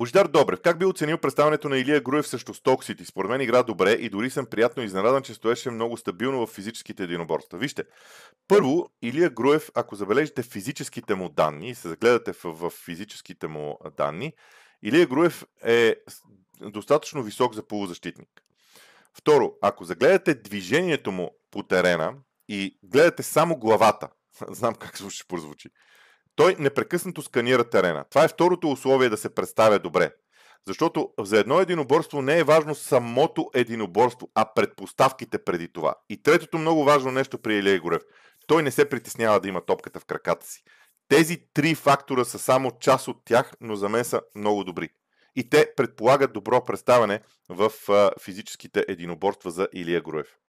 Бождар Добрев, как би оценил представянето на Илия Груев срещу Сток Сити? Според мен игра добре и дори съм приятно изненадан, че стоеше много стабилно в физическите единоборства. Вижте, първо, Илия Груев, ако забележите физическите му данни, се загледате в, в физическите му данни, Илия Груев е достатъчно висок за полузащитник. Второ, ако загледате движението му по терена и гледате само главата, знам как ще прозвучи, той непрекъснато сканира терена. Това е второто условие да се представя добре. Защото за едно единоборство не е важно самото единоборство, а предпоставките преди това. И третото много важно нещо при Илия Егорев. Той не се притеснява да има топката в краката си. Тези три фактора са само част от тях, но за мен са много добри. И те предполагат добро представяне в физическите единоборства за Илия Груев.